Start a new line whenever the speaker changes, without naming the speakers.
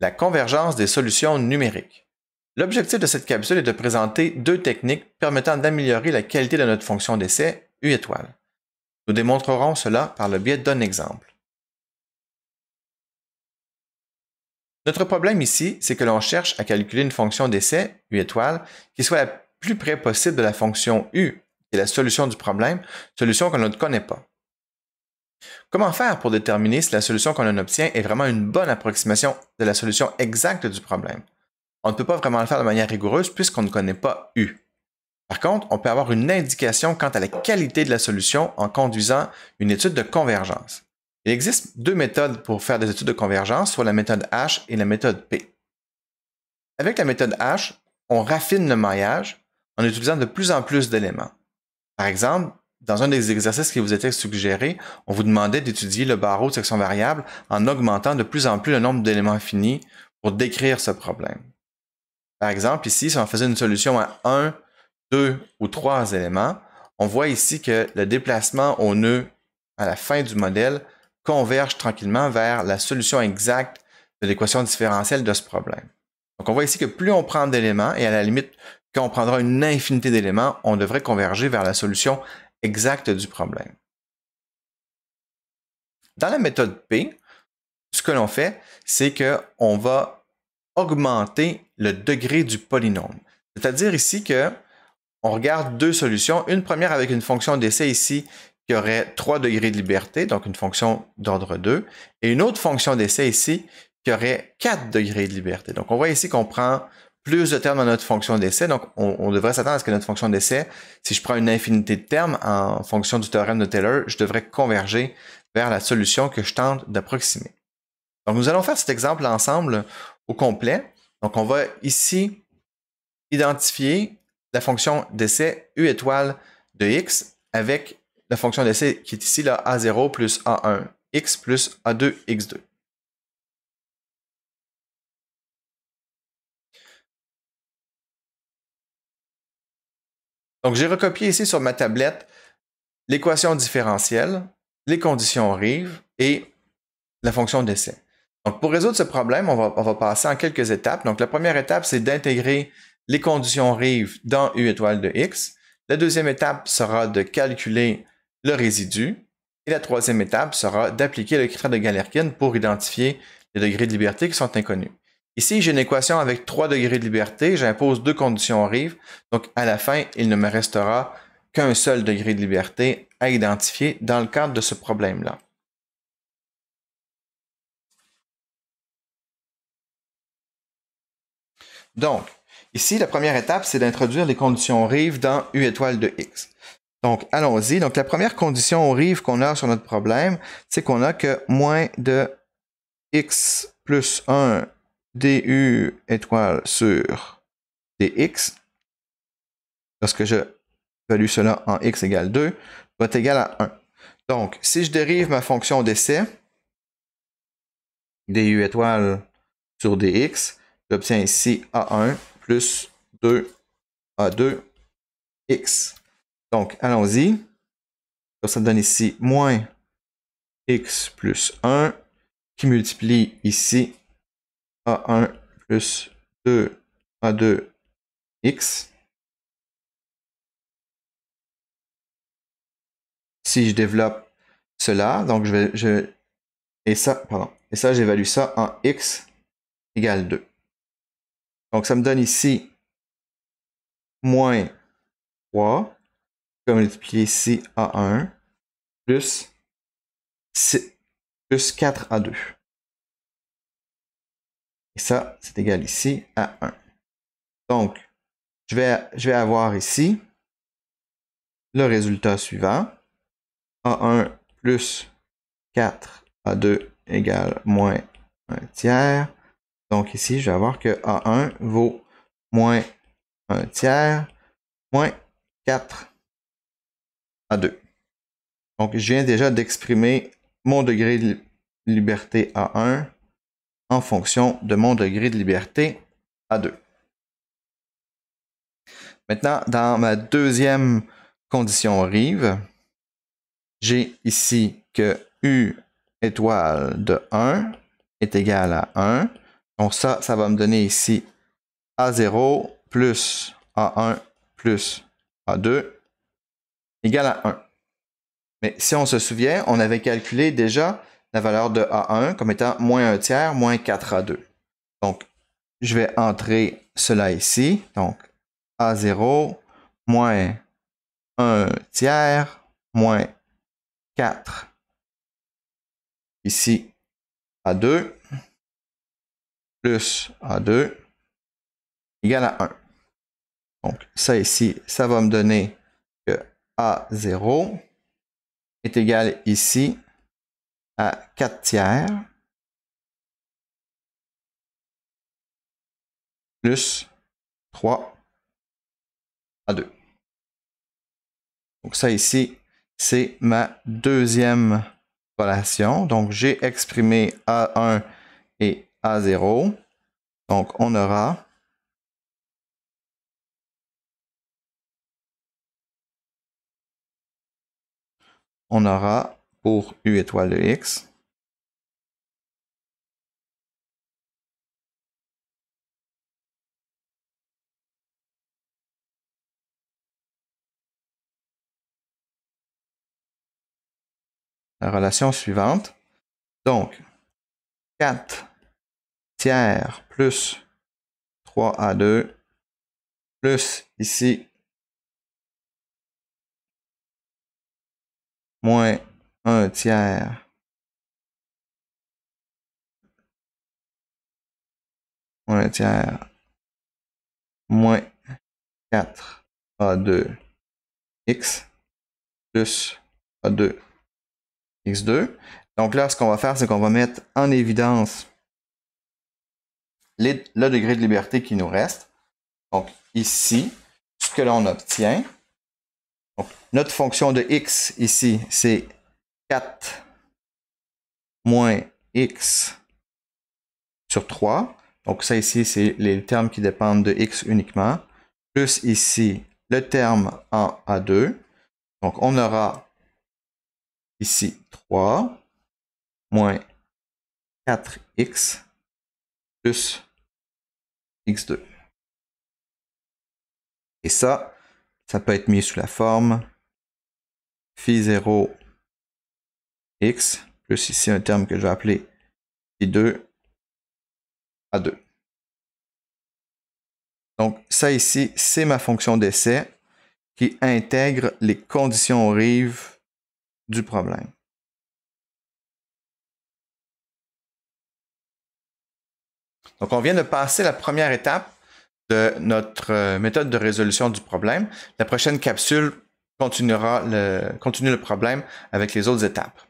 la convergence des solutions numériques. L'objectif de cette capsule est de présenter deux techniques permettant d'améliorer la qualité de notre fonction d'essai U étoile. Nous démontrerons cela par le biais d'un exemple. Notre problème ici, c'est que l'on cherche à calculer une fonction d'essai U étoile qui soit la plus près possible de la fonction U, qui est la solution du problème, solution que l'on ne connaît pas. Comment faire pour déterminer si la solution qu'on en obtient est vraiment une bonne approximation de la solution exacte du problème? On ne peut pas vraiment le faire de manière rigoureuse puisqu'on ne connaît pas U. Par contre, on peut avoir une indication quant à la qualité de la solution en conduisant une étude de convergence. Il existe deux méthodes pour faire des études de convergence, soit la méthode H et la méthode P. Avec la méthode H, on raffine le maillage en utilisant de plus en plus d'éléments. Par exemple, dans un des exercices qui vous était suggéré, on vous demandait d'étudier le barreau de section variable en augmentant de plus en plus le nombre d'éléments finis pour décrire ce problème. Par exemple, ici, si on faisait une solution à 1, 2 ou trois éléments, on voit ici que le déplacement au nœud à la fin du modèle converge tranquillement vers la solution exacte de l'équation différentielle de ce problème. Donc on voit ici que plus on prend d'éléments, et à la limite, quand on prendra une infinité d'éléments, on devrait converger vers la solution exacte du problème. Dans la méthode P, ce que l'on fait, c'est qu'on va augmenter le degré du polynôme. C'est-à-dire ici que regarde deux solutions. Une première avec une fonction d'essai ici qui aurait 3 degrés de liberté, donc une fonction d'ordre 2, et une autre fonction d'essai ici qui aurait 4 degrés de liberté. Donc on voit ici qu'on prend plus de termes dans notre fonction d'essai. Donc, on, devrait s'attendre à ce que notre fonction d'essai, si je prends une infinité de termes en fonction du théorème de Taylor, je devrais converger vers la solution que je tente d'approximer. Donc, nous allons faire cet exemple ensemble au complet. Donc, on va ici identifier la fonction d'essai U étoile de x avec la fonction d'essai qui est ici, là, A0 plus A1x plus A2x2. Donc, j'ai recopié ici sur ma tablette l'équation différentielle, les conditions rives et la fonction d'essai. Donc, pour résoudre ce problème, on va, passer en quelques étapes. Donc, la première étape, c'est d'intégrer les conditions rives dans U étoile de X. La deuxième étape sera de calculer le résidu. Et la troisième étape sera d'appliquer le critère de Galerkin pour identifier les degrés de liberté qui sont inconnus. Ici, j'ai une équation avec 3 degrés de liberté. J'impose deux conditions rives. Donc, à la fin, il ne me restera qu'un seul degré de liberté à identifier dans le cadre de ce problème-là. Donc, ici, la première étape, c'est d'introduire les conditions rives dans U étoile de X. Donc, allons-y. Donc, la première condition rive qu'on a sur notre problème, c'est qu'on a que moins de X plus 1 du étoile sur dx, lorsque je value cela en x égale 2, va être égal à 1. Donc, si je dérive ma fonction d'essai, du étoile sur dx, j'obtiens ici a1 plus 2a2x. Donc, allons-y. Ça donne ici moins x plus 1 qui multiplie ici a1 plus 2 A2 X. Si je développe cela, donc je vais, je, et ça, pardon, et ça, j'évalue ça en X égale 2. Donc ça me donne ici moins 3, comme' vais ici A1, plus, plus 4 A2. Et ça, c'est égal ici à 1. Donc, je vais, avoir ici le résultat suivant. A1 plus 4 A2 égale moins 1 tiers. Donc ici, je vais avoir que A1 vaut moins 1 tiers moins 4 A2. Donc, je viens déjà d'exprimer mon degré de liberté A1 en fonction de mon degré de liberté a 2. Maintenant, dans ma deuxième condition rive, j'ai ici que U étoile de 1 est égal à 1. Donc ça, ça va me donner ici A0 plus A1 plus A2 égale à 1. Mais si on se souvient, on avait calculé déjà la valeur de A1 comme étant moins 1 tiers, moins 4A2. Donc, je vais entrer cela ici. Donc, A0 moins 1 tiers, moins 4. Ici, A2 plus A2 égale à 1. Donc, ça ici, ça va me donner que A0 est égal ici à 4 tiers plus 3 à 2. Donc ça ici, c'est ma deuxième relation. Donc j'ai exprimé A1 et A0. Donc on aura on aura pour U étoile de X. La relation suivante. Donc, 4 tiers plus 3A2 plus ici moins 1 tiers. tiers. Moins 4 A2 X plus A2 X2. Donc là, ce qu'on va faire, c'est qu'on va mettre en évidence le degré de liberté qui nous reste. Donc ici, ce que l'on obtient, donc, notre fonction de x ici, c'est 4 moins x sur 3. Donc ça ici, c'est les termes qui dépendent de x uniquement. Plus ici, le terme en A2. Donc on aura ici 3 moins 4x plus x2. Et ça, ça peut être mis sous la forme phi 0 x, plus ici un terme que je vais appeler I2 à 2. Donc ça ici, c'est ma fonction d'essai qui intègre les conditions rives du problème. Donc on vient de passer la première étape de notre euh, méthode de résolution du problème. La prochaine capsule continuera le, continue le problème avec les autres étapes.